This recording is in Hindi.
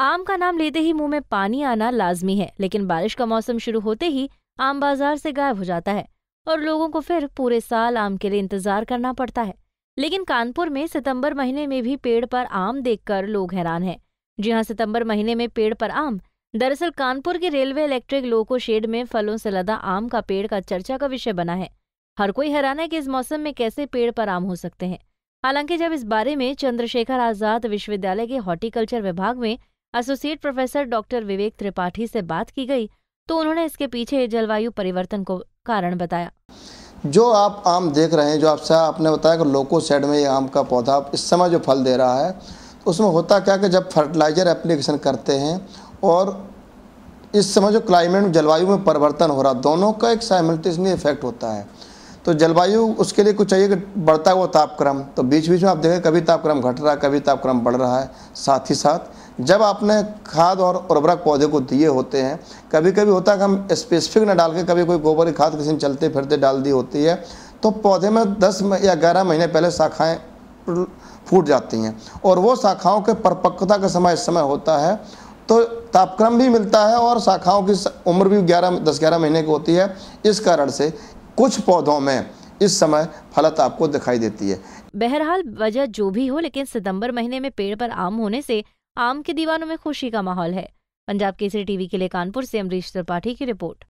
आम का नाम लेते ही मुंह में पानी आना लाजमी है लेकिन बारिश का मौसम शुरू होते ही आम बाजार से गायब हो जाता है और लोगों को फिर पूरे साल आम के लिए इंतजार करना पड़ता है लेकिन कानपुर में सितंबर महीने में भी पेड़ पर आम देखकर लोग हैरान हैं जी हाँ सितंबर महीने में पेड़ पर आम दरअसल कानपुर के रेलवे इलेक्ट्रिक लोको शेड में फलों से लदा आम का पेड़ का चर्चा का विषय बना है हर कोई हैरान है कि इस मौसम में कैसे पेड़ पर आम हो सकते हैं हालांकि जब इस बारे में चंद्रशेखर आजाद विश्वविद्यालय के हॉर्टिकल्चर विभाग में associate professor doctor Vivek Tripathi से बात की गई तो उन्होंने इसके पीछे जलवायु परिवर्तन को कारण बताया जो आप आम देख रहे हैं जो आप आपने बताया कि लोको सेड में ये आम का पौधा इस समय जो फल दे रहा है उसमें होता क्या कि जब फर्टिलाइज़र एप्लीकेशन करते हैं और इस समय जो क्लाइमेट जलवायु में परिवर्तन हो रहा दोनों का एक साइमल्टेनियसली इफेक्ट होता है तो जलवायु उसके लिए कुछ चाहिए कि बढ़ता हुआ तापक्रम तो बीच बीच में आप देखें कभी तापक्रम घट रहा है कभी तापक्रम बढ़ रहा है साथ ही साथ जब आपने खाद और उर्वरक पौधे को दिए होते हैं कभी कभी होता है कि हम स्पेसिफिक ना डाल के कभी कोई गोबर की खाद किसी में चलते फिरते डाल दी होती है तो पौधे में 10 या 11 महीने पहले शाखाएं फूट जाती हैं और वो शाखाओं के परिपक्वता का समय इस समय होता है तो तापक्रम भी मिलता है और शाखाओं की उम्र भी ग्यारह दस ग्यारह महीने की होती है इस कारण से कुछ पौधों में इस समय फलत आपको दिखाई देती है बहरहाल वजह जो भी हो लेकिन सितंबर महीने में पेड़ पर आम होने से आम के दीवानों में खुशी का माहौल है पंजाब केसरी टीवी के लिए कानपुर से अमरीश त्रिपाठी की रिपोर्ट